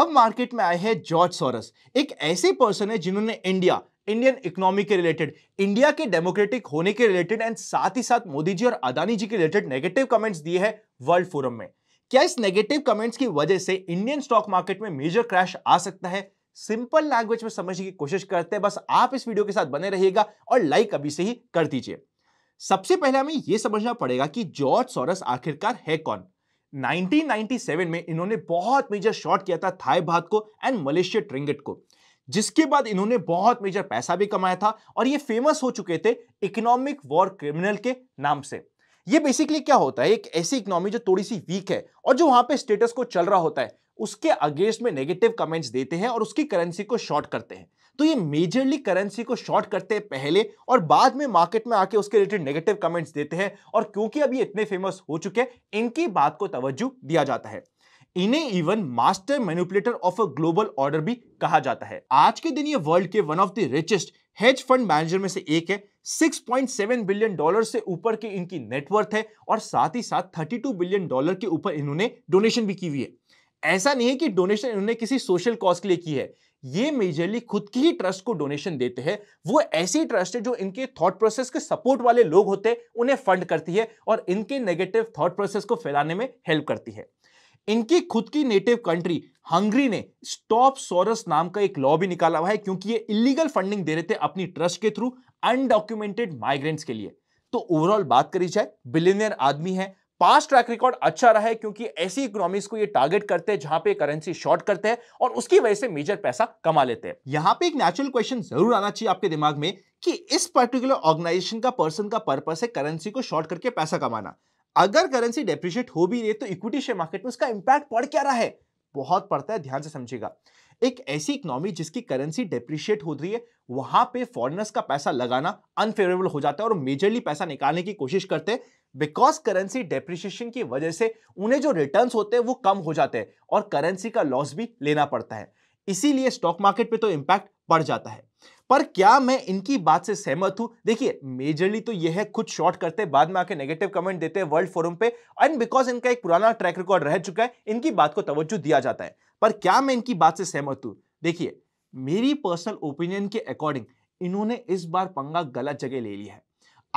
अब मार्केट में आए हैं जॉर्ज सोरस एक ऐसे पर्सन है जिन्होंने इंडिया इंडियन इकोनॉमी के रिलेटेड इंडिया के डेमोक्रेटिक होने के रिलेटेड एंड साथ ही साथ मोदी जी और अदानी जी के रिलेटेड नेगेटिव कमेंट्स दिए हैं वर्ल्ड फोरम में क्या इस नेगेटिव कमेंट्स की वजह से इंडियन स्टॉक मार्केट में मेजर क्रैश आ सकता है सिंपल लैंग्वेज में समझने की कोशिश करते हैं बस आप इस वीडियो के साथ बने रहिएगा और लाइक अभी से ही कर दीजिए सबसे पहले हमें यह समझना पड़ेगा कि जॉर्ज सोरस आखिरकार है कौन 1997 में इन्होंने बहुत मेजर शॉट किया था थाई भात को एंड मलेशिया ट्रिंगट को जिसके बाद इन्होंने बहुत मेजर पैसा भी कमाया था और ये फेमस हो चुके थे इकोनॉमिक वॉर क्रिमिनल के नाम से ये बेसिकली क्या होता है एक ऐसी इकोनॉमी जो थोड़ी सी वीक है और जो वहां पे स्टेटस को चल रहा होता है उसके अगेंस्ट में नेगेटिव कमेंट्स देते हैं और उसकी करेंसी को शॉर्ट करते हैं तो ये मेजरली करेंसी को शॉर्ट करते हैं पहले और बाद में मार्केट में आके उसके रिलेटेड नेगेटिव कमेंट्स देते हैं और क्योंकि अब ये इतने फेमस हो चुके हैं इनकी बात को तवज्जो दिया जाता है इन्हें even master manipulator of a global order भी कहा जाता है आज के दिन ये वर्ल्ड के one of the richest hedge fund manager में से एक है 6.7 बिलियन डॉलर से ऊपर की इनकी नेटवर्थ है और साथ ही साथ 32 बिलियन डॉलर के ऊपर इन्होंने डोनेशन भी की हुई है ऐसा नहीं है कि डोनेशन इन्होंने किसी सोशल कॉज के लिए की है ये मेजरली खुद की ही ट्रस्ट को डोनेशन देते हैं वो ऐसी ट्रस्ट है जो इनके थॉट प्रोसेस के सपोर्ट वाले लोग होते हैं उन्हें फंड करती है और इनके नेगेटिव थॉट प्रोसेस को फैलाने में हेल्प करती है इनकी खुद की नेटिव कंट्री हंगरी ने स्टॉप सोरस नाम का एक लॉ भी निकाला हुआ है क्योंकि ये इलीगल फंडिंग दे रहे थे अपनी ट्रस्ट के थ्रू अनडॉक्यूमेंटेड माइग्रेंट्स के लिए तो ओवरऑल बात करी जाए बिलियनियर आदमी है पास ट्रैक रिकॉर्ड अच्छा रहा है क्योंकि ऐसी इकोनॉमीज को ये टारगेट करते हैं जहां पे करेंसी शॉर्ट करते हैं और उसकी वजह से मेजर पैसा कमा लेते हैं यहां पे एक नेचुरल क्वेश्चन जरूर आना चाहिए आपके दिमाग में कि इस पर्टिकुलर ऑर्गेनाइजेशन का पर्सन का पर्पस है करेंसी को शॉर्ट करके पैसा कमाना अगर करेंसी डेप्रिशिएट हो भी रही है तो इक्विटी शेयर मार्केट में उसका इंपैक्ट पड़ क्या रहा है बहुत पड़ता है ध्यान से समझिएगा एक ऐसी इकोनॉमी जिसकी करेंसी डेप्रिशिएट हो रही है वहां पे फॉरेनर्स का पैसा लगाना अनफेवरेबल हो जाता है और मेजरली पैसा निकालने की कोशिश करते हैं बिकॉज करेंसी डेप्रिशिएशन की वजह से उन्हें जो रिटर्न होते हैं वो कम हो जाते हैं और करेंसी का लॉस भी लेना पड़ता है इसीलिए स्टॉक मार्केट पे तो इंपैक्ट पड़ जाता है पर क्या मैं इनकी बात से सहमत हूं देखिए मेजरली तो यह है खुद शॉर्ट करते बाद में आके नेगेटिव कमेंट देते हैं वर्ल्ड फोरम पे एंड बिकॉज इनका एक पुराना ट्रैक रिकॉर्ड रह चुका है इनकी बात को तवज्जो दिया जाता है पर क्या मैं इनकी बात से सहमत हूं देखिए मेरी पर्सनल ओपिनियन के अकॉर्डिंग इन्होंने इस बार पंगा गलत जगह ले लिया है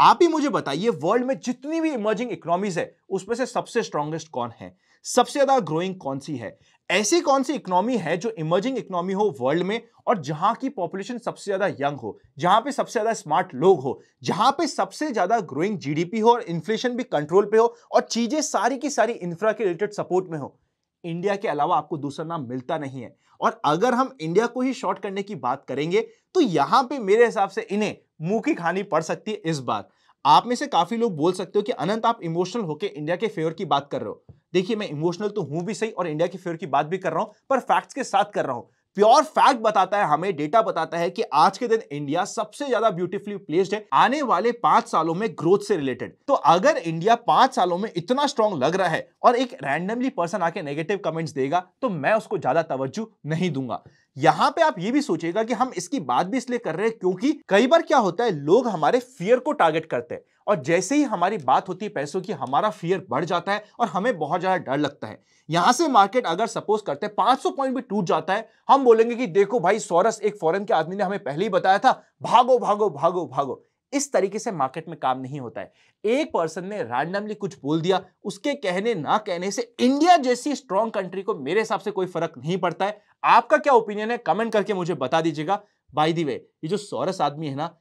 आप ही मुझे बताइए वर्ल्ड में जितनी भी इमर्जिंग इकोनॉमीज है उसमें से सबसे स्ट्रांगेस्ट कौन है सबसे ज्यादा ग्रोइंग कौन सी है ऐसी कौन सी इकोनॉमी है जो इमर्जिंग इकोनॉमी हो वर्ल्ड में और जहां की पॉपुलेशन सबसे ज्यादा यंग हो जहां पे सबसे ज्यादा स्मार्ट लोग हो जहां पे सबसे ज्यादा ग्रोइंग जीडीपी हो और इन्फ्लेशन भी कंट्रोल पे हो और चीजें सारी की सारी इंफ्रा के रिलेटेड सपोर्ट में हो इंडिया के अलावा आपको दूसरा नाम मिलता नहीं है और अगर हम इंडिया को ही शॉर्ट करने की बात करेंगे तो यहां पे मेरे हिसाब से इन्हें मुंह की खानी पड़ सकती है इस बार आप में से काफी लोग बोल सकते हो कि अनंत आप इमोशनल होकर इंडिया के फेवर की बात कर रहे हो देखिए मैं इमोशनल तो हूं भी सही और इंडिया के फेवर की बात भी कर रहा हूं पर फैक्ट्स के साथ कर रहा हूं प्योर तो फैक्ट बताता है हमें डेटा बताता है कि आज के दिन इंडिया सबसे ज्यादा ब्यूटीफुली प्लेस्ड है आने वाले पांच सालों में ग्रोथ से रिलेटेड तो अगर इंडिया पांच सालों में इतना स्ट्रॉन्ग लग रहा है और एक रैंडमली पर्सन आके नेगेटिव कमेंट्स देगा तो मैं उसको ज्यादा तवज्जो नहीं दूंगा यहां पे आप ये भी सोचेगा कि हम इसकी बात भी इसलिए कर रहे हैं क्योंकि कई बार क्या होता है लोग हमारे फियर को टारगेट करते हैं और जैसे ही हमारी बात होती है पैसों की हमारा फियर बढ़ जाता है और हमें बहुत ज्यादा डर लगता है यहां से मार्केट अगर सपोज करते हैं 500 पॉइंट भी टूट जाता है हम बोलेंगे कि देखो भाई सौरस एक फॉरेन के आदमी ने हमें पहले ही बताया था भागो भागो भागो भागो इस तरीके से मार्केट में काम नहीं होता है एक पर्सन ने रैंडमली कुछ बोल दिया उसके कहने ना कहने से इंडिया जैसी स्ट्रॉन्ग कंट्री को मेरे हिसाब से कोई फर्क नहीं पड़ता है आपका क्या ओपिनियन है कमेंट करके मुझे बता दीजिएगा बाई दी वे ये जो सौरस आदमी है ना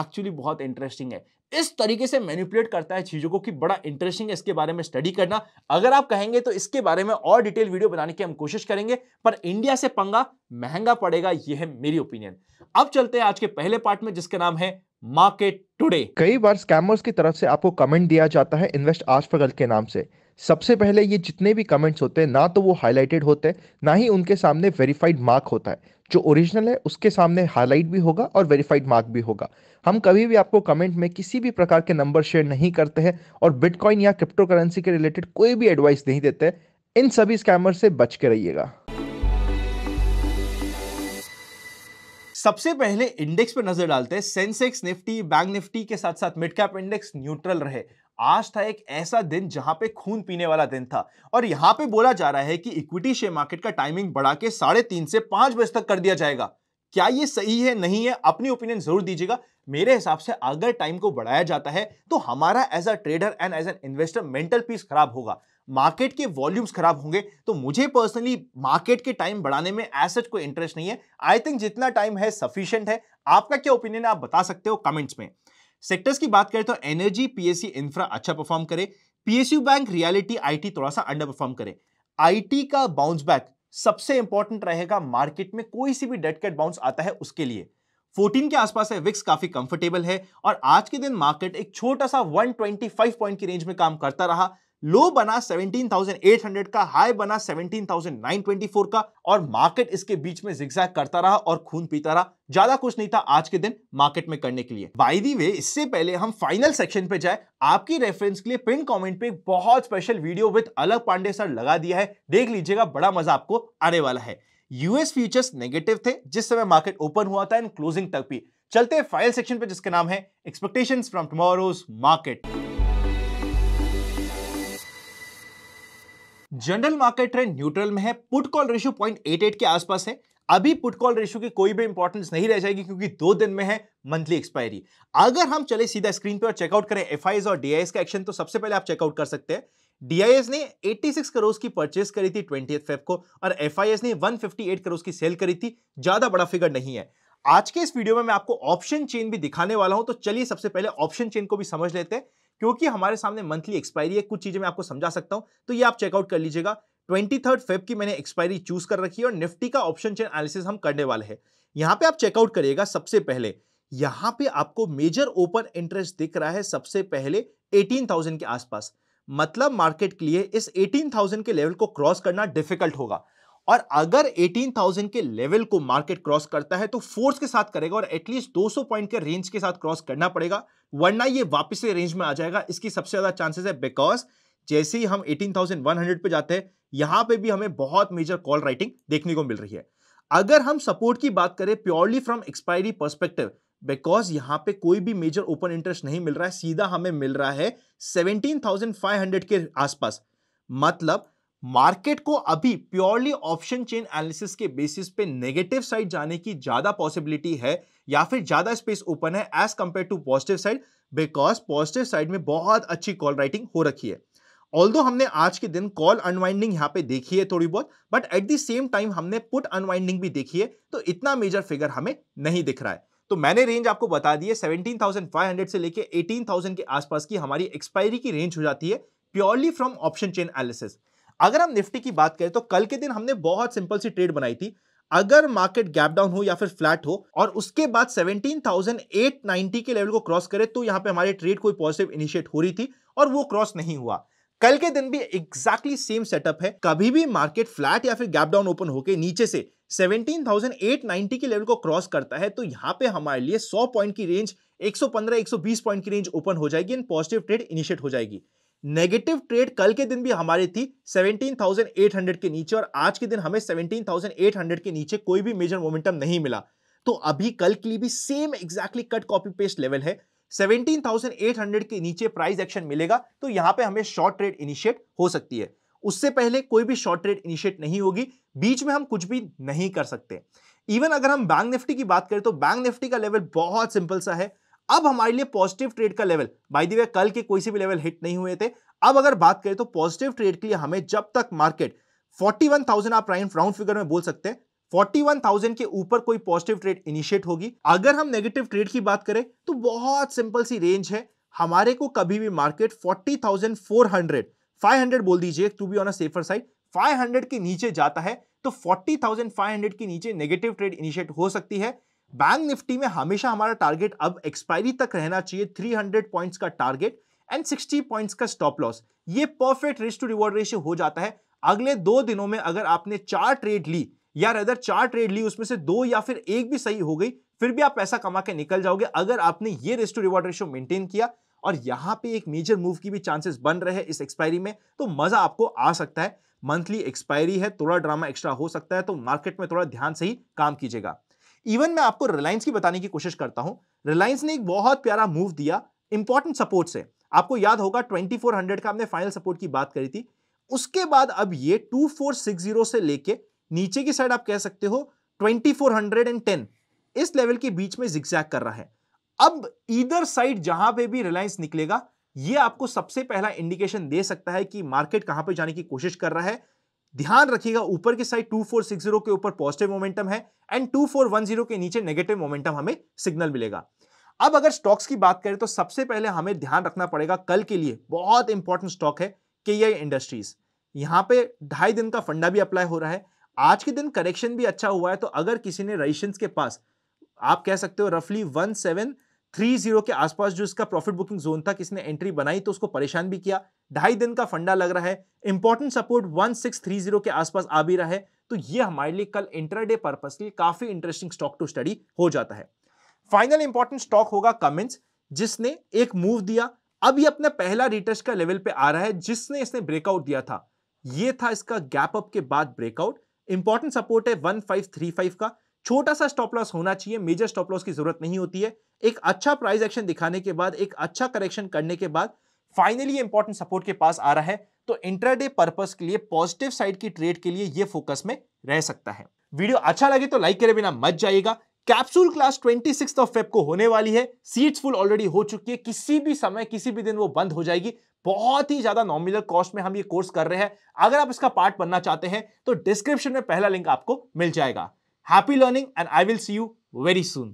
एक्चुअली बहुत इंटरेस्टिंग है इस तरीके से मैनिपुलेट करता है चीजों को कि बड़ा इंटरेस्टिंग है इसके बारे में स्टडी करना अगर आप कहेंगे तो इसके बारे में और डिटेल वीडियो बनाने की हम कोशिश करेंगे पर इंडिया से पंगा महंगा पड़ेगा यह है मेरी ओपिनियन अब चलते हैं आज के पहले पार्ट में जिसका नाम है मार्केट टुडे कई बार स्कैमर्स की तरफ से आपको कमेंट दिया जाता है इन्वेस्ट आज फगल के नाम से सबसे पहले ये जितने भी कमेंट्स होते हैं ना तो वो हाईलाइटेड होते हैं ना ही उनके सामने वेरीफाइड मार्क होता है जो ओरिजिनल है उसके सामने हाईलाइट भी होगा और वेरीफाइड मार्क भी होगा हम कभी भी आपको कमेंट में किसी भी प्रकार के नंबर शेयर नहीं करते हैं और बिटकॉइन या क्रिप्टो करेंसी के रिलेटेड कोई भी एडवाइस नहीं देते इन सभी स्कैमर से बच के रहिएगा सबसे पहले इंडेक्स पर नजर डालते हैं सेंसेक्स निफ्टी बैंक निफ्टी के साथ साथ मिड कैप इंडेक्स न्यूट्रल रहे आज था एक ऐसा दिन जहां पे खून पीने वाला दिन था और यहां पे बोला जा रहा है कि इक्विटी शेयर मार्केट का टाइमिंग बढ़ा के साढ़े तीन से पांच बजे तक कर दिया जाएगा क्या ये सही है नहीं है अपनी ओपिनियन जरूर दीजिएगा मेरे हिसाब से अगर टाइम को बढ़ाया जाता है तो हमारा as a trader and as an investor mental peace खराब होगा मार्केट के वॉल्यूम्स खराब होंगे तो मुझे पर्सनली मार्केट के टाइम बढ़ाने में एज कोई इंटरेस्ट नहीं है आई थिंक जितना टाइम है सफिशियंट है आपका क्या ओपिनियन आप बता सकते हो कमेंट्स में सेक्टर्स की बात करें तो एनर्जी पीएससी इंफ्रा अच्छा परफॉर्म करे पीएसयू बैंक रियलिटी आईटी थोड़ा सा अंडर परफॉर्म करे आईटी का बाउंस बैक सबसे इंपॉर्टेंट रहेगा मार्केट में कोई सी भी डेट कैट बाउंस आता है उसके लिए 14 के आसपास है विक्स काफी कंफर्टेबल है और आज के दिन मार्केट एक छोटा सा 125 पॉइंट की रेंज में काम करता रहा लो बना 17,800 का हाई बना 17,924 का और मार्केट इसके बीच में जिक्जैक करता रहा और खून पीता रहा ज्यादा कुछ नहीं था आज के दिन मार्केट में करने के लिए बाय दी वे इससे पहले हम फाइनल सेक्शन पे जाए आपकी रेफरेंस के लिए पिन कमेंट पे बहुत स्पेशल वीडियो विद अलग पांडे सर लगा दिया है देख लीजिएगा बड़ा मजा आपको आने वाला है यूएस फ्यूचर्स नेगेटिव थे जिस समय मार्केट ओपन हुआ था एंड क्लोजिंग तक भी चलते फाइनल सेक्शन पे जिसका नाम है expectations from tomorrow's market general market trend neutral में है put call ratio point eight eight के आसपास है अभी पुट कॉल रेशियो की कोई भी इंपॉर्टेंस नहीं रह जाएगी क्योंकि दो दिन में है मंथली एक्सपायरी अगर हम चले सीधा स्क्रीन पर चेकआउट करें एफ और डीआईएस का एक्शन तो सबसे पहले आप चेकआउट कर सकते हैं डीआईएस ने 86 करोड़ की परचेस करी थी ट्वेंटी फेब को और एफ ने 158 करोड़ की सेल करी थी ज्यादा बड़ा फिगर नहीं है आज के इस वीडियो में मैं आपको ऑप्शन चेन भी दिखाने वाला हूं तो चलिए सबसे पहले ऑप्शन चेन को भी समझ लेते हैं क्योंकि हमारे सामने मंथली एक्सपायरी है कुछ चीज़ें मैं आपको समझा सकता हूं तो ये आप चेकआउट कर लीजिएगा ट्वेंटी थर्ड फेब की मैंने एक्सपायरी चूज कर रखी है और निफ्टी का ऑप्शन चेन एनालिसिस हम करने वाले हैं यहाँ पे आप चेकआउट करिएगा सबसे पहले यहाँ पे आपको मेजर ओपन इंटरेस्ट दिख रहा है सबसे पहले थाउजेंड के आसपास मतलब मार्केट के लिए इस 18,000 के लेवल को क्रॉस करना डिफिकल्ट होगा और अगर 18,000 के लेवल को मार्केट क्रॉस करता है तो फोर्स के साथ करेगा और एटलीस्ट 200 पॉइंट के रेंज के साथ क्रॉस करना पड़ेगा वरना ये वापस से रेंज में आ जाएगा इसकी सबसे ज़्यादा चांसेस है बिकॉज जैसे ही हम 18,100 पे जाते हैं यहां पे भी हमें बहुत मेजर कॉल राइटिंग देखने को मिल रही है अगर हम सपोर्ट की बात करें purely from expiry perspective because यहां पे कोई भी मेजर ओपन इंटरेस्ट नहीं मिल रहा है सीधा हमें मिल रहा है 17,500 के आसपास मतलब मार्केट को अभी प्योरली ऑप्शन चेन एनालिसिस के बेसिस पे नेगेटिव साइड जाने की ज्यादा पॉसिबिलिटी है या फिर ज्यादा स्पेस ओपन है as compare to positive side because positive side में बहुत अच्छी कॉल राइटिंग हो रखी है ऑल हमने आज के दिन कॉल अनवाइंडिंग यहाँ पे देखी है थोड़ी बहुत but at the same time हमने पुट अनवाइंडिंग भी देखी है तो इतना मेजर फिगर हमें नहीं दिख रहा है तो मैंने रेंज आपको बता दी है 17,500 से लेके 18,000 के आसपास की हमारी एक्सपायरी की रेंज हो जाती है purely from option chain analysis अगर हम निफ्टी की बात करें तो कल के दिन हमने बहुत सिंपल सी ट्रेड बनाई थी अगर मार्केट गैप डाउन हो या फिर फ्लैट हो और उसके बाद 17,890 के लेवल को क्रॉस करे तो यहां पे हमारी ट्रेड कोई पॉजिटिव इनिशिएट हो रही थी और वो क्रॉस नहीं हुआ कल के दिन भी एग्जैक्टली सेम सेटअप है कभी भी मार्केट फ्लैट या फिर गैप डाउन ओपन होकर नीचे से 17,890 के लेवल को क्रॉस करता है तो यहां पे हमारे लिए 100 पॉइंट की रेंज 115 120 पॉइंट की रेंज ओपन हो जाएगी एंड पॉजिटिव ट्रेड इनिशिएट हो जाएगी नेगेटिव ट्रेड कल के दिन भी हमारी थी 17,800 के नीचे और आज के दिन हमें 17,800 के नीचे कोई भी मेजर मोमेंटम नहीं मिला तो अभी कल के लिए भी same exactly cut copy paste level है 17,800 के नीचे प्राइस एक्शन मिलेगा तो यहां पे हमें शॉर्ट ट्रेड इनिशिएट हो सकती है उससे पहले कोई भी शॉर्ट ट्रेड इनिशिएट नहीं होगी बीच में हम कुछ भी नहीं कर सकते इवन अगर हम बैंक निफ्टी की बात करें तो बैंक निफ्टी का लेवल बहुत सिंपल सा है अब हमारे लिए पॉजिटिव ट्रेड का लेवल बाई दी वे कल के कोई से भी लेवल हिट नहीं हुए थे अब अगर बात करें तो पॉजिटिव ट्रेड के लिए हमें जब तक मार्केट 41,000 आप प्राइम राउंड फिगर में बोल सकते हैं 41,000 के ऊपर कोई पॉजिटिव ट्रेड इनिशिएट होगी अगर हम नेगेटिव ट्रेड की बात करें तो बहुत सिंपल सी रेंज है हमारे को कभी भी मार्केट 40,400 500 बोल दीजिए to be on a safer side 500 के नीचे जाता है तो 40,500 के नीचे नेगेटिव ट्रेड इनिशिएट हो सकती है बैंक निफ्टी में हमेशा हमारा टारगेट अब एक्सपायरी तक रहना चाहिए 300 पॉइंट्स का टारगेट एंड 60 पॉइंट्स का स्टॉप लॉस ये perfect risk to reward ratio हो जाता है अगले दो दिनों में अगर आपने चार ट्रेड ली या अदर चार ट्रेड ली उसमें से दो या फिर एक भी सही हो गई फिर भी आप पैसा कमा के निकल जाओगे अगर आपने ये risk to reward ratio maintain किया और यहाँ पे एक मेजर मूव की भी चांसेस बन रहे हैं इस एक्सपायरी में तो मजा आपको आ सकता है मंथली एक्सपायरी है थोड़ा ड्रामा एक्स्ट्रा हो सकता है तो मार्केट में थोड़ा ध्यान से ही काम कीजिएगा इवन मैं आपको रिलायंस की बताने की कोशिश करता हूं रिलायंस ने एक बहुत प्यारा मूव दिया इंपॉर्टेंट सपोर्ट से आपको याद होगा 2400 का हमने फाइनल सपोर्ट की बात करी थी उसके बाद अब ये 2460 से लेके नीचे की साइड आप कह सकते हो 2410 इस लेवल के बीच में जिक्सैक कर रहा है अब इधर साइड जहां पे भी रिलायंस निकलेगा ये आपको सबसे पहला इंडिकेशन दे सकता है कि मार्केट कहां पे जाने की कोशिश कर रहा है ध्यान रखिएगा ऊपर की साइड 2460 के ऊपर पॉजिटिव मोमेंटम है एंड 2410 के नीचे नेगेटिव मोमेंटम हमें सिग्नल मिलेगा अब अगर स्टॉक्स की बात करें तो सबसे पहले हमें ध्यान रखना पड़ेगा कल के लिए बहुत इंपॉर्टेंट स्टॉक है के इंडस्ट्रीज यहां पे ढाई दिन का फंडा भी अप्लाई हो रहा है आज के दिन करेक्शन भी अच्छा हुआ है तो अगर किसी ने रईशंस के पास आप कह सकते हो रफली वन सेवन थ्री जीरो के आसपास जो इसका प्रॉफिट बुकिंग जोन था किसी ने एंट्री बनाई तो उसको परेशान भी किया ढाई दिन का फंडा लग रहा है इंपॉर्टेंट सपोर्ट 1630 के आसपास आ भी रहा है तो ये हमारे लिए कल इंटरडे पर्पज के लिए काफी इंटरेस्टिंग स्टॉक टू स्टडी हो जाता है फाइनल इंपॉर्टेंट स्टॉक होगा कमिंस जिसने एक मूव दिया अब ये अपना पहला रिटर्च का लेवल पे आ रहा है जिसने इसने ब्रेकआउट दिया था ये था इसका गैप अप के बाद ब्रेकआउट इंपॉर्टेंट सपोर्ट है 1535 का छोटा सा स्टॉप लॉस होना चाहिए मेजर स्टॉप लॉस की जरूरत नहीं होती है एक अच्छा प्राइस एक्शन दिखाने के बाद एक अच्छा करेक्शन करने के बाद फाइनली इंपॉर्टेंट सपोर्ट के पास आ रहा है तो इंट्राडे पर्पज के लिए पॉजिटिव साइड की ट्रेड के लिए यह फोकस में रह सकता है वीडियो अच्छा लगे तो लाइक करे बिना मत जाइएगा capsule class twenty six of Feb को होने वाली है सीट्स फुल ऑलरेडी हो चुकी है किसी भी समय किसी भी दिन वो बंद हो जाएगी बहुत ही ज्यादा नॉमिनल कॉस्ट में हम ये कोर्स कर रहे हैं अगर आप इसका पार्ट बनना चाहते हैं तो डिस्क्रिप्शन में पहला लिंक आपको मिल जाएगा happy learning and I will see you very soon